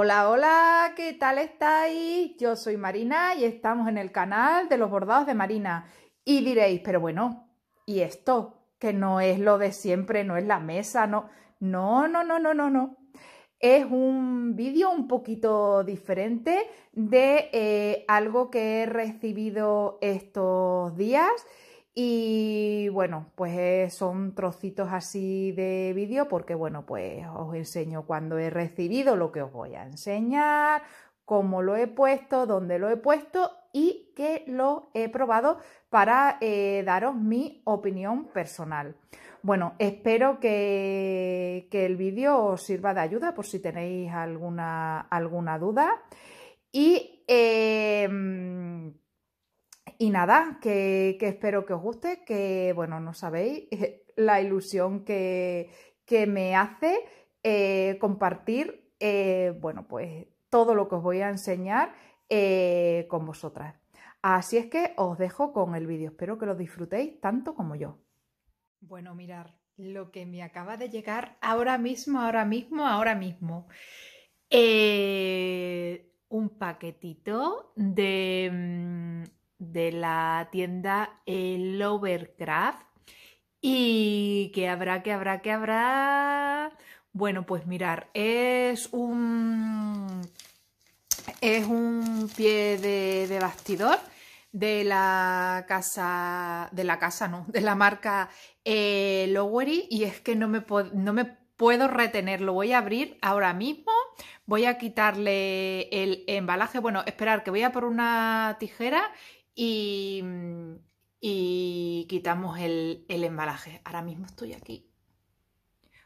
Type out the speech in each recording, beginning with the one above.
Hola, hola, ¿qué tal estáis? Yo soy Marina y estamos en el canal de los bordados de Marina. Y diréis, pero bueno, ¿y esto? Que no es lo de siempre, no es la mesa, no. No, no, no, no, no, no. Es un vídeo un poquito diferente de eh, algo que he recibido estos días y bueno, pues eh, son trocitos así de vídeo porque bueno, pues os enseño cuando he recibido lo que os voy a enseñar, cómo lo he puesto, dónde lo he puesto y que lo he probado para eh, daros mi opinión personal. Bueno, espero que, el vídeo os sirva de ayuda por si tenéis alguna, alguna duda. Y em, y nada, que, espero que os guste, que bueno, no sabéis la ilusión que, que me hace eh, compartir, eh, bueno, pues todo lo que os voy a enseñar eh, con vosotras. Así es que os dejo con el vídeo, espero que lo disfrutéis tanto como yo. Bueno, mirar lo que me acaba de llegar ahora mismo, ahora mismo, ahora mismo. un paquetito de mm, de la tienda El Y que habrá, que habrá, que habrá. Bueno, pues mirar, es un es un pie de, bastidor de la casa, de la casa no, de la marca eh, Lowery y es que no me, no me puedo retener, lo voy a abrir ahora mismo, voy a quitarle el embalaje, bueno, esperar que voy a por una tijera Mm, y, quitamos el, embalaje. Ahora mismo estoy aquí.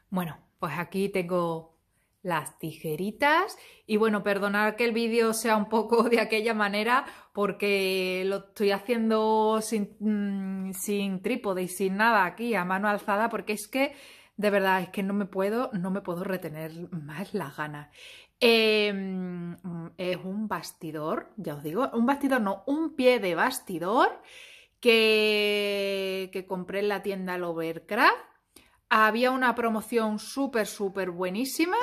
Bueno, pues aquí tengo las tijeritas y bueno, perdonar que el vídeo sea un poco de aquella manera porque lo estoy haciendo sin, mm, sin, trípode y sin nada aquí a mano alzada porque es que de verdad es que no me puedo, no me puedo retener más las ganas. Em, mm, es un bastidor, ya os digo, un bastidor no, un pie de bastidor que, compré en la tienda Lovercraft. Había una promoción súper, súper buenísima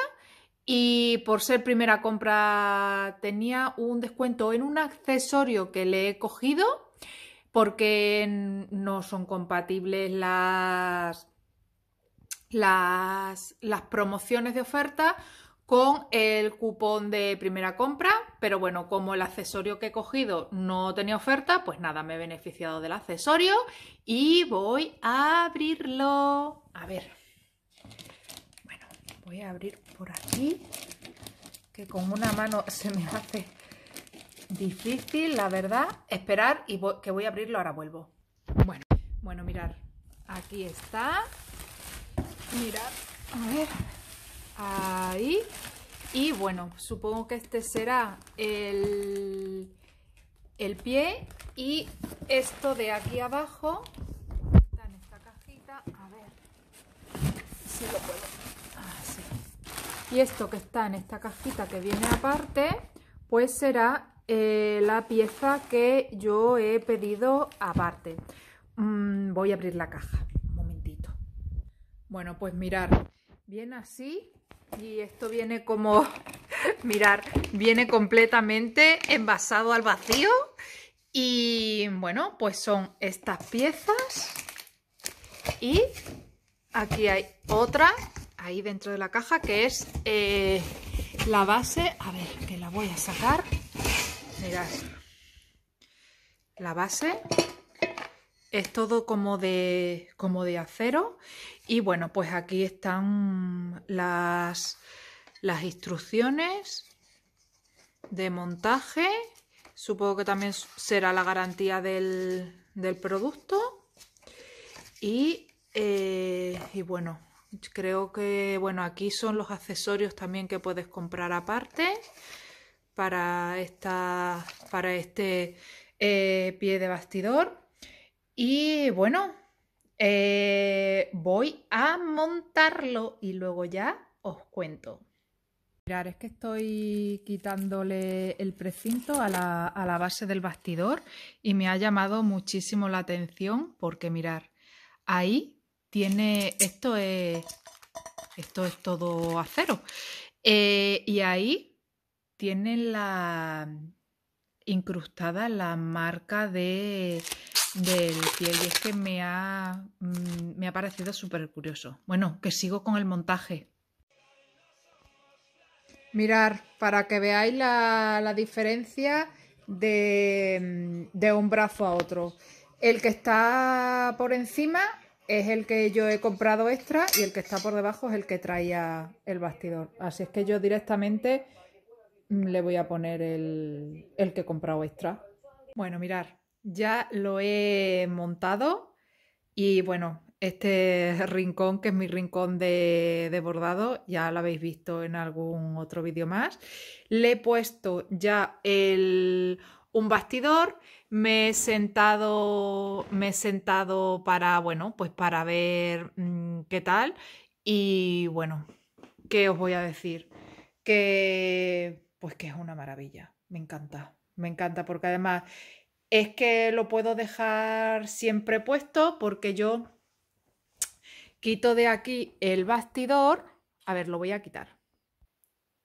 y por ser primera compra tenía un descuento en un accesorio que le he cogido porque no son compatibles las, las promociones de oferta con el cupón de primera compra, pero bueno, como el accesorio que he cogido no tenía oferta, pues nada, me he beneficiado del accesorio y voy a abrirlo. A ver. Bueno, voy a abrir por aquí, que con una mano se me hace difícil, la verdad, esperar y que voy a abrirlo, ahora vuelvo. Bueno, bueno, mirar, aquí está. Mirad, a ver. Ahí. Y bueno, supongo que este será el, el pie y esto de aquí abajo está en esta cajita. A ver si lo puedo. Ah, y esto que está en esta cajita que viene aparte, pues será eh, la pieza que yo he pedido aparte. Mm, voy a abrir la caja. Un momentito. Bueno, pues mirar. Viene así y esto viene como, mirar, viene completamente envasado al vacío. Y bueno, pues son estas piezas y aquí hay otra ahí dentro de la caja que es eh, la base, a ver, que la voy a sacar, mirad, la base es todo como de, como de acero y bueno, pues aquí están las, las instrucciones de montaje. Supongo que también será la garantía del, producto. Eh, y, bueno, creo que bueno, aquí son los accesorios también que puedes comprar aparte para, para este eh, pie de bastidor. Y bueno, eh, voy a montarlo y luego ya os cuento. Mirar, es que estoy quitándole el precinto a la, base del bastidor y me ha llamado muchísimo la atención porque mirar, ahí tiene, esto es, esto es todo acero eh, y ahí tiene la incrustada la marca de del pie y es que me ha, mm, me ha parecido súper curioso. Bueno, que sigo con el montaje. Mirar, para que veáis la, diferencia de, mm, de, un brazo a otro. El que está por encima es el que yo he comprado extra y el que está por debajo es el que traía el bastidor. Así es que yo directamente mm, le voy a poner el, el que he comprado extra. Bueno, mirar, ya lo he montado y bueno, este rincón, que es mi rincón de, bordado, ya lo habéis visto en algún otro vídeo más. Le he puesto ya el, un bastidor, me he sentado, me he sentado para, bueno, pues para ver mm, qué tal. Y bueno, ¿qué os voy a decir? Que pues que es una maravilla, me encanta, me encanta porque además es que lo puedo dejar siempre puesto porque yo quito de aquí el bastidor. A ver, lo voy a quitar.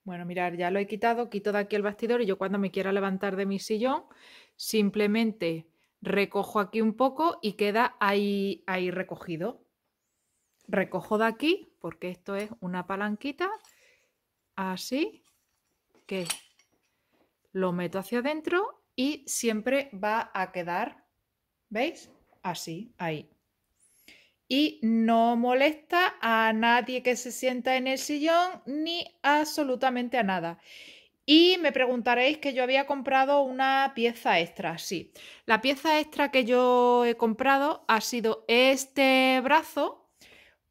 Bueno, mirar ya lo he quitado, quito de aquí el bastidor y yo cuando me quiera levantar de mi sillón, simplemente recojo aquí un poco y queda ahí, ahí recogido. Recojo de aquí, porque esto es una palanquita, así, que lo meto hacia adentro y siempre va a quedar, ¿veis? Así, ahí. Y no molesta a nadie que se sienta en el sillón ni absolutamente a nada. Y me preguntaréis que yo había comprado una pieza extra. Sí, la pieza extra que yo he comprado ha sido este brazo,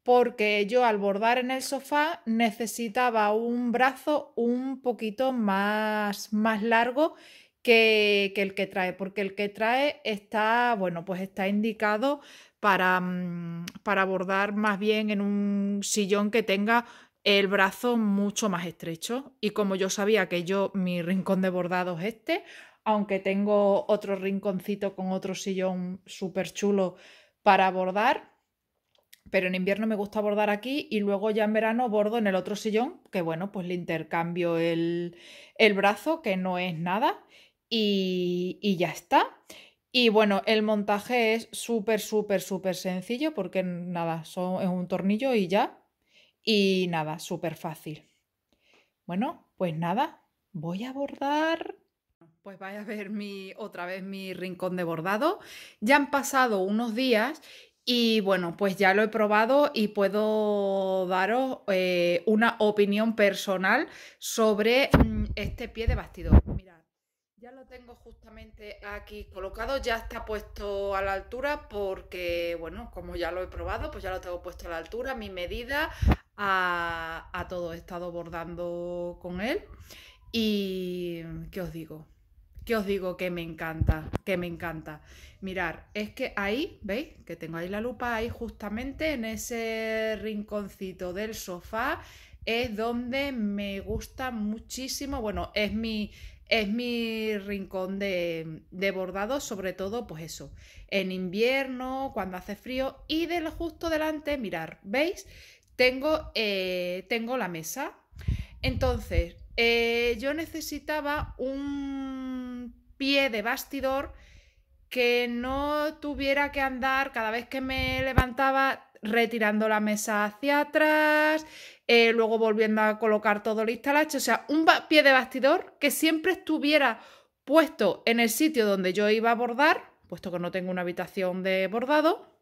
porque yo al bordar en el sofá necesitaba un brazo un poquito más, más largo que, el que trae, porque el que trae está, bueno, pues está indicado para, mm, para abordar más bien en un sillón que tenga el brazo mucho más estrecho. Y como yo sabía que yo, mi rincón de bordado es este, aunque tengo otro rinconcito con otro sillón súper chulo para bordar, pero en invierno me gusta bordar aquí y luego ya en verano bordo en el otro sillón, que bueno, pues le intercambio el, el brazo, que no es nada, y, ya está. Y bueno, el montaje es súper, súper, súper sencillo porque nada, es un tornillo y ya. Y nada, súper fácil. Bueno, pues nada, voy a bordar. Pues vais a ver mi, otra vez mi rincón de bordado. Ya han pasado unos días y bueno, pues ya lo he probado y puedo daros eh, una opinión personal sobre mm, este pie de bastidor. Ya lo tengo justamente aquí colocado, ya está puesto a la altura porque, bueno, como ya lo he probado, pues ya lo tengo puesto a la altura, mi medida, a, todo. He estado bordando con él y, que os digo? ¿Qué os digo que me encanta? Que me encanta. Mirar, es que ahí, ¿veis? Que tengo ahí la lupa, ahí justamente en ese rinconcito del sofá es donde me gusta muchísimo, bueno, es mi, es mi rincón de, de bordado, sobre todo, pues eso, en invierno, cuando hace frío, y de justo delante, mirar, ¿veis? Tengo, eh, tengo la mesa. Entonces, eh, yo necesitaba un pie de bastidor que no tuviera que andar cada vez que me levantaba retirando la mesa hacia atrás, eh, luego volviendo a colocar todo el instalacho, o sea, un pie de bastidor que siempre estuviera puesto en el sitio donde yo iba a bordar, puesto que no tengo una habitación de bordado,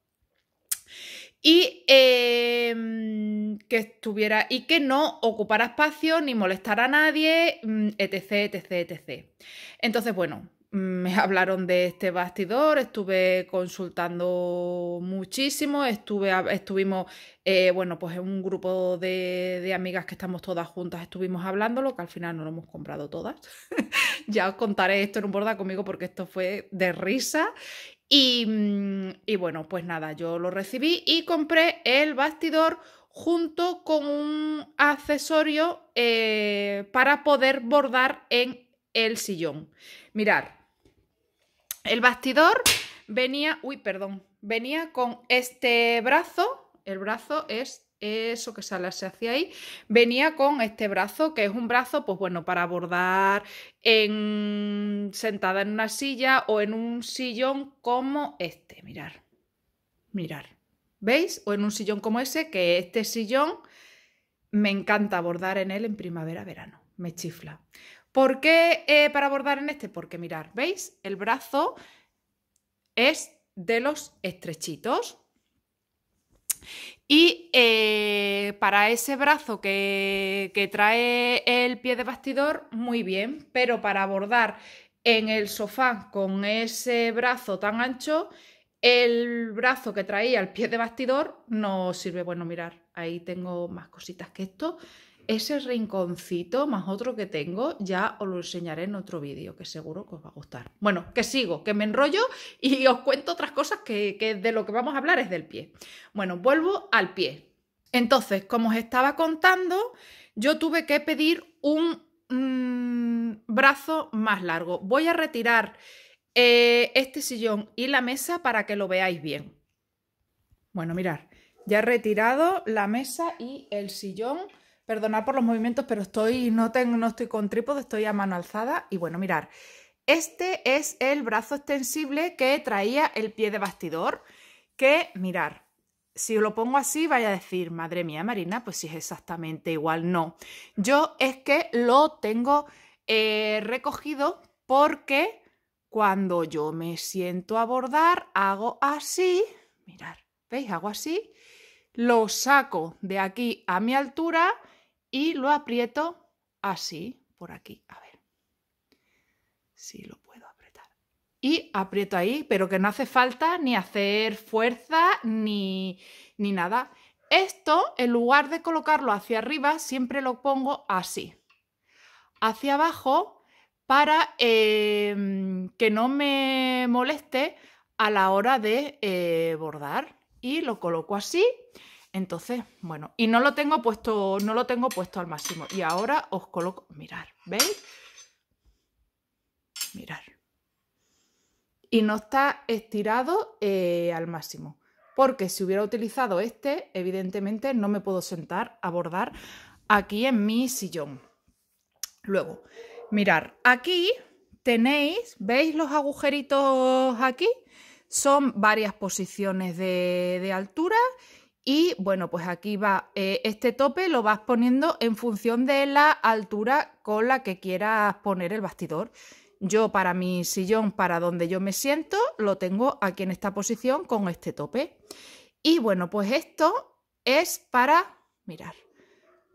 y em, que estuviera y que no ocupara espacio ni molestara a nadie, mm, etc, etc, etc. Entonces, bueno, me hablaron de este bastidor, estuve consultando muchísimo, estuve, estuvimos, eh, bueno, pues en un grupo de, amigas que estamos todas juntas, estuvimos hablándolo, que al final no lo hemos comprado todas. ya os contaré esto en un borda conmigo porque esto fue de risa. Mm, y, bueno, pues nada, yo lo recibí y compré el bastidor junto con un accesorio eh, para poder bordar en el sillón. Mirar, el bastidor venía, uy, perdón, venía con este brazo, el brazo es eso que sale hacía ahí, venía con este brazo, que es un brazo, pues bueno, para bordar en, sentada en una silla o en un sillón como este, mirar, mirar, ¿veis? O en un sillón como ese, que este sillón me encanta bordar en él en primavera-verano, me chifla. ¿Por qué eh, para bordar en este? Porque mirar, ¿veis? El brazo es de los estrechitos. Y eh, para ese brazo que, trae el pie de bastidor, muy bien, pero para bordar en el sofá con ese brazo tan ancho, el brazo que traía el pie de bastidor no sirve. Bueno, mirar, ahí tengo más cositas que esto. Ese rinconcito más otro que tengo ya os lo enseñaré en otro vídeo que seguro que os va a gustar. Bueno, que sigo, que me enrollo y os cuento otras cosas que, que de lo que vamos a hablar es del pie. Bueno, vuelvo al pie. Entonces, como os estaba contando, yo tuve que pedir un mm, brazo más largo. Voy a retirar eh, este sillón y la mesa para que lo veáis bien. Bueno, mirar ya he retirado la mesa y el sillón Perdonad por los movimientos, pero estoy, no, tengo, no estoy con trípode, estoy a mano alzada. Y bueno, mirar. Este es el brazo extensible que traía el pie de bastidor, que mirar. Si lo pongo así, vaya a decir, madre mía, Marina, pues si es exactamente igual, no. Yo es que lo tengo eh, recogido porque cuando yo me siento a bordar, hago así, mirar, ¿veis? Hago así, lo saco de aquí a mi altura y lo aprieto así, por aquí, a ver. Si lo puedo apretar. Y aprieto ahí, pero que no hace falta ni hacer fuerza ni, ni nada. Esto, en lugar de colocarlo hacia arriba, siempre lo pongo así. Hacia abajo para em, que no me moleste a la hora de eh, bordar. Y lo coloco así entonces, bueno, y no lo tengo puesto, no lo tengo puesto al máximo. Y ahora os coloco, mirar, ¿veis? Mirar. Y no está estirado eh, al máximo. Porque si hubiera utilizado este, evidentemente no me puedo sentar a bordar aquí en mi sillón. Luego, mirar, aquí tenéis, ¿veis los agujeritos aquí? Son varias posiciones de, de altura y bueno, pues aquí va, eh, este tope lo vas poniendo en función de la altura con la que quieras poner el bastidor. Yo para mi sillón, para donde yo me siento, lo tengo aquí en esta posición con este tope. Y bueno, pues esto es para, mirar,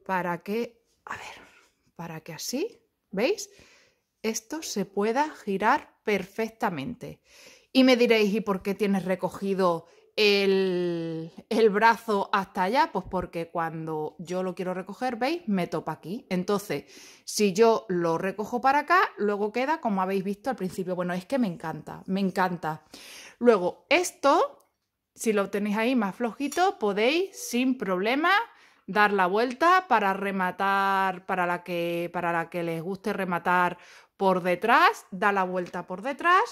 para que, a ver, para que así, ¿veis? Esto se pueda girar perfectamente. Y me diréis, ¿y por qué tienes recogido el, brazo hasta allá, pues porque cuando yo lo quiero recoger, veis, me topa aquí. Entonces, si yo lo recojo para acá, luego queda como habéis visto al principio. Bueno, es que me encanta, me encanta. Luego, esto, si lo tenéis ahí más flojito, podéis sin problema dar la vuelta para rematar, para la que, para la que les guste rematar por detrás, da la vuelta por detrás.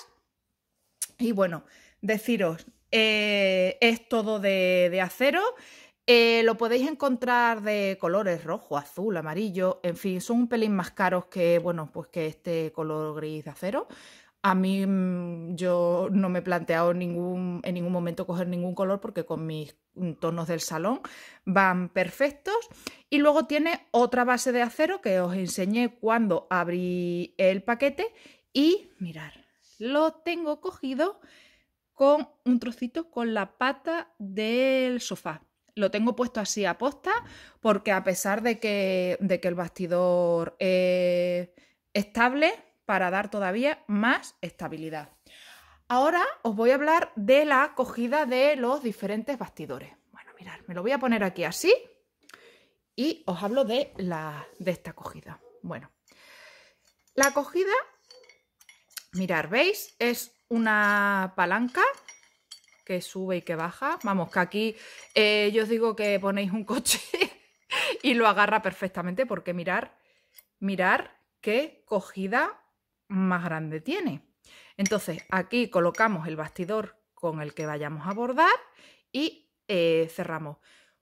Y bueno, deciros, eh, es todo de, acero. Eh, lo podéis encontrar de colores rojo, azul, amarillo, en fin, son un pelín más caros que, bueno, pues que este color gris de acero. A mí mm, yo no me he planteado en ningún momento coger ningún color porque con mis mm, tonos del salón van perfectos. Y luego tiene otra base de acero que os enseñé cuando abrí el paquete. Y mirar, lo tengo cogido con un trocito con la pata del sofá. Lo tengo puesto así a posta porque a pesar de que, el bastidor es estable, para dar todavía más estabilidad. Ahora os voy a hablar de la cogida de los diferentes bastidores. Bueno, mirad, me lo voy a poner aquí así y os hablo de, la, de esta cogida. Bueno, la acogida mirar, ¿veis? Es una palanca que sube y que baja. Vamos, que aquí eh, yo os digo que ponéis un coche y lo agarra perfectamente porque mirar, mirar qué cogida más grande tiene. Entonces aquí colocamos el bastidor con el que vayamos a bordar y eh, cerramos.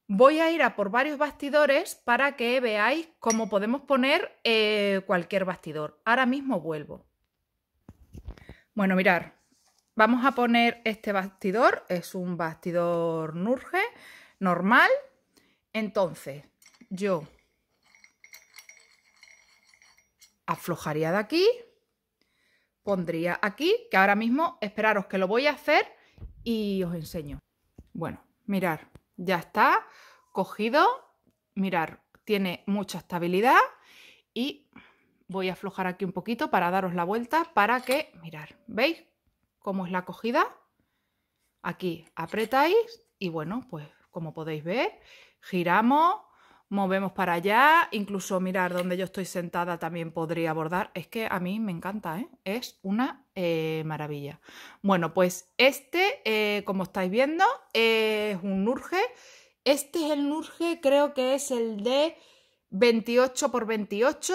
Voy a ir a por varios bastidores para que veáis cómo podemos poner eh, cualquier bastidor. Ahora mismo vuelvo. Bueno, mirar, vamos a poner este bastidor, es un bastidor Nurge normal. Entonces, yo aflojaría de aquí, pondría aquí, que ahora mismo esperaros que lo voy a hacer y os enseño. Bueno, mirar, ya está cogido, mirar, tiene mucha estabilidad y Voy a aflojar aquí un poquito para daros la vuelta para que, mirar, ¿veis cómo es la cogida? Aquí apretáis y bueno, pues como podéis ver, giramos, movemos para allá, incluso mirar donde yo estoy sentada también podría abordar Es que a mí me encanta, ¿eh? es una eh, maravilla. Bueno, pues este, eh, como estáis viendo, es un nurge. Este es el nurge, creo que es el de 28 por 28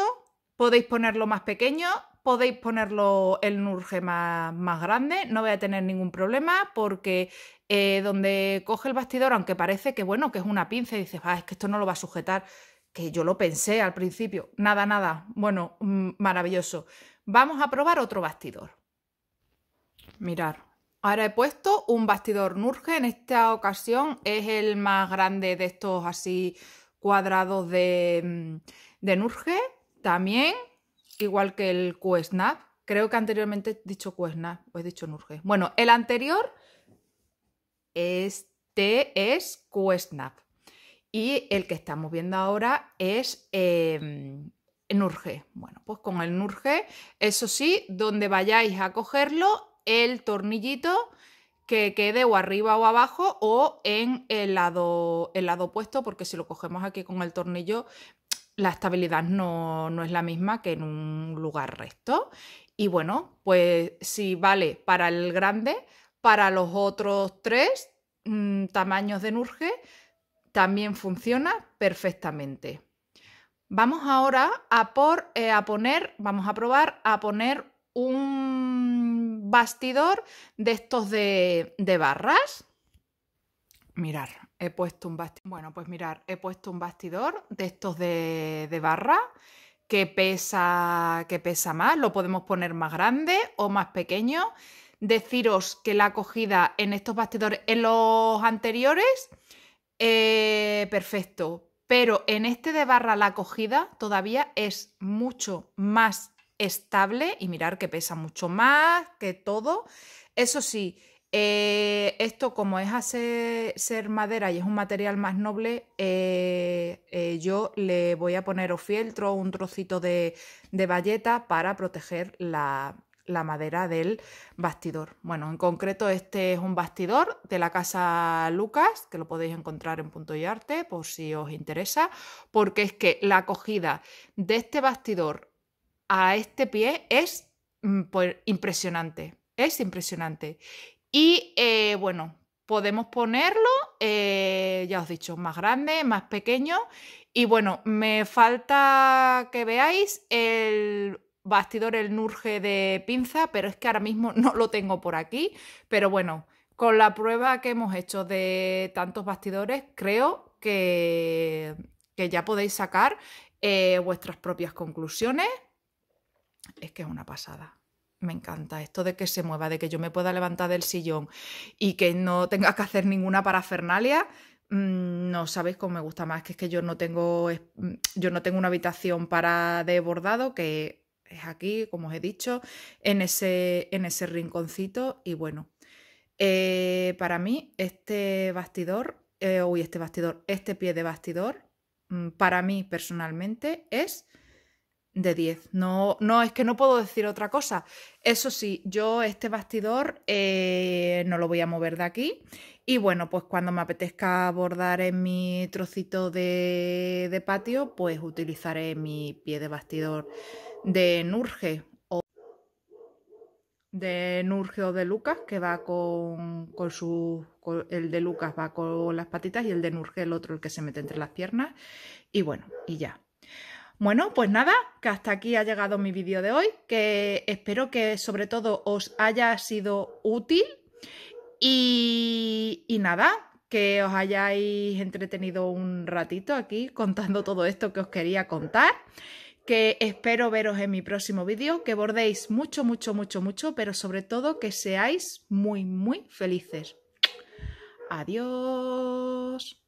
Podéis ponerlo más pequeño, podéis ponerlo el nurge más, grande, no voy a tener ningún problema porque eh, donde coge el bastidor, aunque parece que bueno, que es una pinza y dices, ah, es que esto no lo va a sujetar, que yo lo pensé al principio, nada, nada, bueno, mm, maravilloso. Vamos a probar otro bastidor. Mirar. Ahora he puesto un bastidor Nurge, en esta ocasión es el más grande de estos así cuadrados de, mm, de Nurge también, igual que el QSNAP, creo que anteriormente he dicho QSNAP o he dicho NURGE. Bueno, el anterior, este es QSNAP. Y el que estamos viendo ahora es em, NURGE. Bueno, pues con el NURGE, eso sí, donde vayáis a cogerlo, el tornillito que quede o arriba o abajo o en el lado, el lado opuesto, porque si lo cogemos aquí con el tornillo la estabilidad no, es la misma que en un lugar recto. Y bueno, pues si vale para el grande, para los otros tres mm, tamaños de Nurge también funciona perfectamente. Vamos ahora a, por, eh, a poner, vamos a probar a poner un bastidor de estos de, de barras. Mirar, he puesto un bastidor. Bueno, pues mirar, he puesto un bastidor de estos de, de barra que pesa, que pesa más, lo podemos poner más grande o más pequeño. Deciros que la acogida en estos bastidores, en los anteriores, eh, perfecto, pero en este de barra la acogida todavía es mucho más estable y mirar que pesa mucho más que todo. Eso sí, eh, esto, como es hacer ser madera y es un material más noble, eh, eh, yo le voy a poner o fieltro un trocito de, de para proteger la, madera del bastidor. Bueno, en concreto, este es un bastidor de la casa Lucas, que lo podéis encontrar en Punto y Arte por si os interesa, porque es que la acogida de este bastidor a este pie es mm, pues, impresionante. Es impresionante. Y eh, bueno, podemos ponerlo, eh, ya os he dicho, más grande, más pequeño. Y bueno, me falta que veáis el bastidor, el nurge de pinza, pero es que ahora mismo no lo tengo por aquí. Pero bueno, con la prueba que hemos hecho de tantos bastidores, creo que, ya podéis sacar eh, vuestras propias conclusiones. Es que es una pasada me encanta esto de que se mueva, de que yo me pueda levantar del sillón y que no tenga que hacer ninguna parafernalia. Mm, no sabéis cómo me gusta más, que es que yo no tengo, mm, yo no tengo una habitación para de bordado, que es aquí, como os he dicho, en ese, en ese rinconcito. Y bueno, eh, para mí este bastidor, eh, uy, este bastidor, este pie de bastidor, mm, para mí personalmente es de 10. No, no, es que no puedo decir otra cosa. Eso sí, yo este bastidor eh, no lo voy a mover de aquí. Y bueno, pues cuando me apetezca bordar en mi trocito de, de patio, pues utilizaré mi pie de bastidor de Nurge o de Nurge o de Lucas, que va con, con su. el de Lucas va con las patitas y el de Nurge, el otro, el que se mete entre las piernas. Y bueno, y ya. Bueno, pues nada, que hasta aquí ha llegado mi vídeo de hoy, que espero que sobre todo os haya sido útil y, nada, que os hayáis entretenido un ratito aquí contando todo esto que os quería contar que espero veros en mi próximo vídeo, que bordéis mucho, mucho, mucho, mucho, pero sobre todo que seáis muy, muy felices. Adiós.